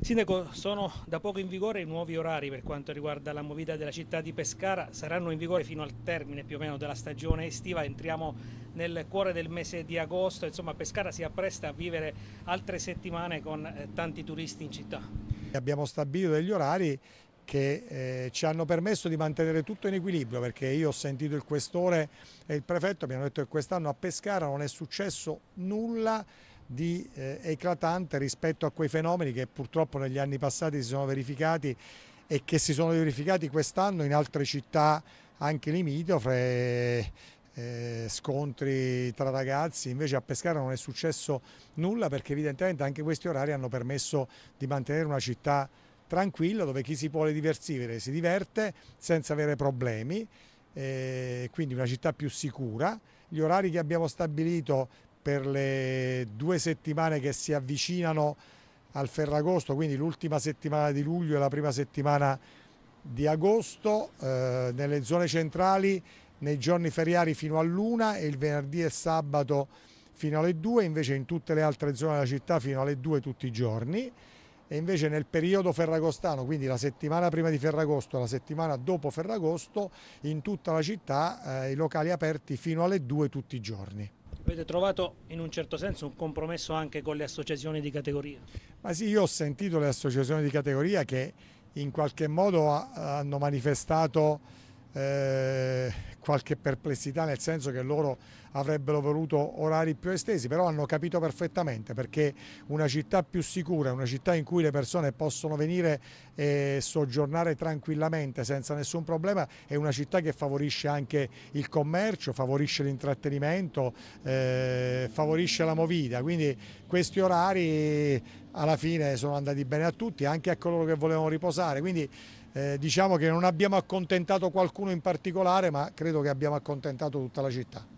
Sindaco, sono da poco in vigore i nuovi orari per quanto riguarda la movita della città di Pescara, saranno in vigore fino al termine più o meno della stagione estiva, entriamo nel cuore del mese di agosto, insomma Pescara si appresta a vivere altre settimane con eh, tanti turisti in città. Abbiamo stabilito degli orari che eh, ci hanno permesso di mantenere tutto in equilibrio perché io ho sentito il questore e il prefetto mi hanno detto che quest'anno a Pescara non è successo nulla di eh, eclatante rispetto a quei fenomeni che purtroppo negli anni passati si sono verificati e che si sono verificati quest'anno in altre città anche limitrofre, eh, scontri tra ragazzi, invece a Pescara non è successo nulla perché evidentemente anche questi orari hanno permesso di mantenere una città tranquilla dove chi si vuole divertire si diverte senza avere problemi, eh, quindi una città più sicura. Gli orari che abbiamo stabilito per le due settimane che si avvicinano al Ferragosto, quindi l'ultima settimana di luglio e la prima settimana di agosto, eh, nelle zone centrali nei giorni feriari fino all'una e il venerdì e sabato fino alle due, invece in tutte le altre zone della città fino alle due tutti i giorni e invece nel periodo ferragostano, quindi la settimana prima di Ferragosto e la settimana dopo Ferragosto, in tutta la città eh, i locali aperti fino alle 2 tutti i giorni. Avete trovato in un certo senso un compromesso anche con le associazioni di categoria? Ma sì, io ho sentito le associazioni di categoria che in qualche modo hanno manifestato eh, qualche perplessità nel senso che loro avrebbero voluto orari più estesi, però hanno capito perfettamente perché una città più sicura, una città in cui le persone possono venire e soggiornare tranquillamente senza nessun problema è una città che favorisce anche il commercio, favorisce l'intrattenimento, eh, favorisce la movida, quindi questi orari alla fine sono andati bene a tutti, anche a coloro che volevano riposare, quindi eh, diciamo che non abbiamo accontentato qualcuno in particolare, ma credo che abbiamo accontentato tutta la città.